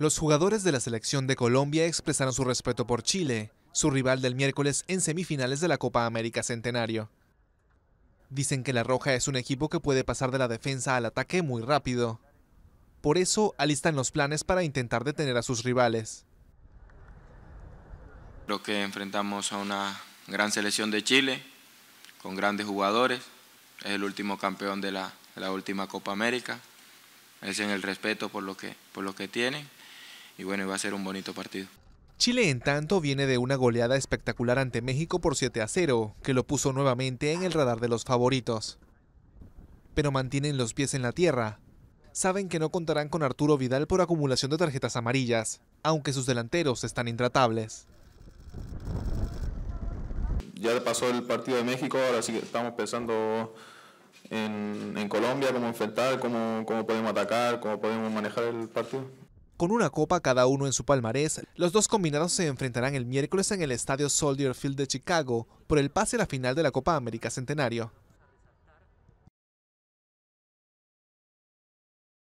Los jugadores de la selección de Colombia expresaron su respeto por Chile, su rival del miércoles en semifinales de la Copa América Centenario. Dicen que La Roja es un equipo que puede pasar de la defensa al ataque muy rápido. Por eso alistan los planes para intentar detener a sus rivales. Creo que enfrentamos a una gran selección de Chile, con grandes jugadores. Es el último campeón de la, última Copa América. Es en el respeto por lo que, por lo que tienen y bueno, va a ser un bonito partido. Chile, en tanto, viene de una goleada espectacular ante México por 7 a 0, que lo puso nuevamente en el radar de los favoritos. Pero mantienen los pies en la tierra. Saben que no contarán con Arturo Vidal por acumulación de tarjetas amarillas, aunque sus delanteros están intratables. Ya pasó el partido de México, ahora sí que estamos pensando en, Colombia, cómo enfrentar, cómo podemos atacar, cómo podemos manejar el partido. Con una copa cada uno en su palmarés, los dos combinados se enfrentarán el miércoles en el estadio Soldier Field de Chicago por el pase a la final de la Copa América Centenario.